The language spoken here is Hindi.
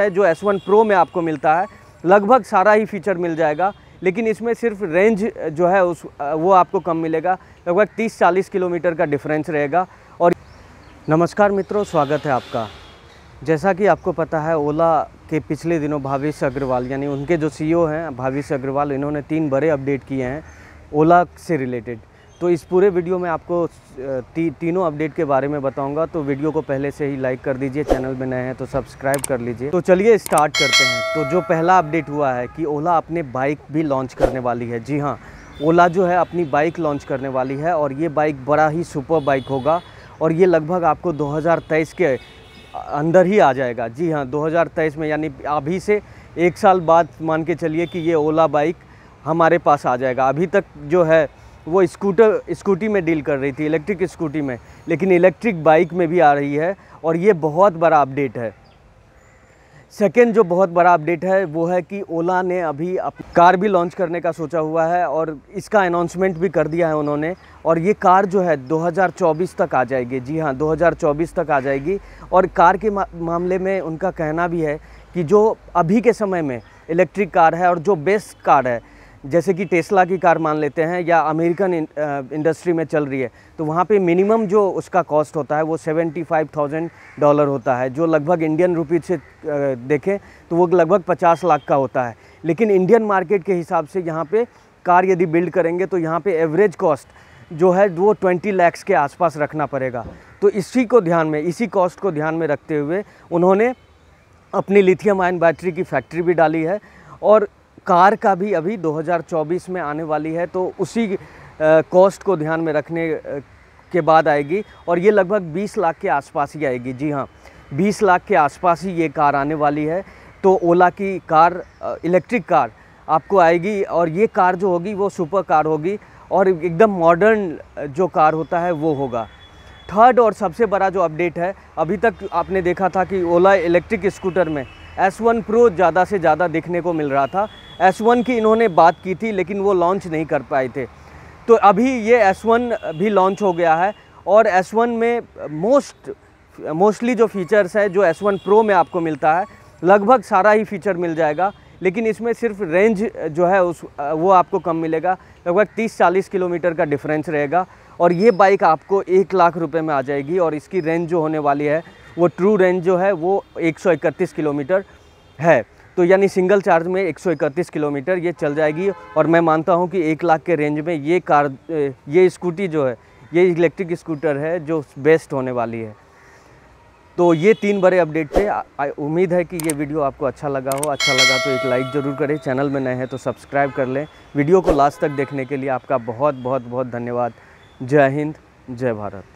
है जो S1 Pro में आपको मिलता है लगभग सारा ही फीचर मिल जाएगा लेकिन इसमें सिर्फ रेंज जो है उस वो आपको कम मिलेगा लगभग 30-40 किलोमीटर का डिफरेंस रहेगा और नमस्कार मित्रों स्वागत है आपका जैसा कि आपको पता है ओला के पिछले दिनों भावेश अग्रवाल यानी उनके जो सीईओ e हैं भावेश अग्रवाल इन्होंने तीन बड़े अपडेट किए हैं ओला से रिलेटेड तो इस पूरे वीडियो में आपको ती, तीनों अपडेट के बारे में बताऊंगा तो वीडियो को पहले से ही लाइक कर दीजिए चैनल में नए हैं तो सब्सक्राइब कर लीजिए तो चलिए स्टार्ट करते हैं तो जो पहला अपडेट हुआ है कि ओला अपने बाइक भी लॉन्च करने वाली है जी हाँ ओला जो है अपनी बाइक लॉन्च करने वाली है और ये बाइक बड़ा ही सुपर बाइक होगा और ये लगभग आपको दो के अंदर ही आ जाएगा जी हाँ दो में यानी अभी से एक साल बाद मान के चलिए कि ये ओला बाइक हमारे पास आ जाएगा अभी तक जो है वो स्कूटर स्कूटी में डील कर रही थी इलेक्ट्रिक स्कूटी में लेकिन इलेक्ट्रिक बाइक में भी आ रही है और ये बहुत बड़ा अपडेट है सेकेंड जो बहुत बड़ा अपडेट है वो है कि ओला ने अभी कार भी लॉन्च करने का सोचा हुआ है और इसका अनाउंसमेंट भी कर दिया है उन्होंने और ये कार जो है 2024 तक आ जाएगी जी हाँ 2024 तक आ जाएगी और कार के मामले में उनका कहना भी है कि जो अभी के समय में इलेक्ट्रिक कार है और जो बेस्ट कार है जैसे कि टेस्ला की कार मान लेते हैं या अमेरिकन इंडस्ट्री में चल रही है तो वहाँ पे मिनिमम जो उसका कॉस्ट होता है वो सेवेंटी फाइव थाउजेंड डॉलर होता है जो लगभग इंडियन रुपीज से देखें तो वो लगभग पचास लाख का होता है लेकिन इंडियन मार्केट के हिसाब से यहाँ पे कार यदि बिल्ड करेंगे तो यहाँ पे एवरेज कॉस्ट जो है वो ट्वेंटी लैक्स के आसपास रखना पड़ेगा तो इसी को ध्यान में इसी कॉस्ट को ध्यान में रखते हुए उन्होंने अपनी लिथियम आयन बैटरी की फैक्ट्री भी डाली है और कार का भी अभी 2024 में आने वाली है तो उसी कॉस्ट को ध्यान में रखने के बाद आएगी और ये लगभग 20 लाख के आसपास ही आएगी जी हाँ 20 लाख के आसपास ही ये कार आने वाली है तो ओला की कार इलेक्ट्रिक कार आपको आएगी और ये कार जो होगी वो सुपर कार होगी और एकदम मॉडर्न जो कार होता है वो होगा थर्ड और सबसे बड़ा जो अपडेट है अभी तक आपने देखा था कि ओला इलेक्ट्रिक स्कूटर में एस वन प्रो ज़्यादा से ज़्यादा देखने को मिल रहा था एस वन की इन्होंने बात की थी लेकिन वो लॉन्च नहीं कर पाए थे तो अभी ये एस वन भी लॉन्च हो गया है और एस वन में मोस्ट मोस्टली जो फीचर्स है जो एस वन प्रो में आपको मिलता है लगभग सारा ही फीचर मिल जाएगा लेकिन इसमें सिर्फ रेंज जो है उस वो आपको कम मिलेगा लगभग 30-40 किलोमीटर का डिफरेंस रहेगा और ये बाइक आपको एक लाख रुपए में आ जाएगी और इसकी रेंज जो होने वाली है वो ट्रू रेंज जो है वो एक किलोमीटर है तो यानी सिंगल चार्ज में 131 किलोमीटर ये चल जाएगी और मैं मानता हूँ कि एक लाख के रेंज में ये कार ये स्कूटी जो है ये इलेक्ट्रिक स्कूटर है जो बेस्ट होने वाली है तो ये तीन बड़े अपडेट थे उम्मीद है कि ये वीडियो आपको अच्छा लगा हो अच्छा लगा तो एक लाइक ज़रूर करें चैनल में नए हैं तो सब्सक्राइब कर लें वीडियो को लास्ट तक देखने के लिए आपका बहुत बहुत बहुत धन्यवाद जय हिंद जय भारत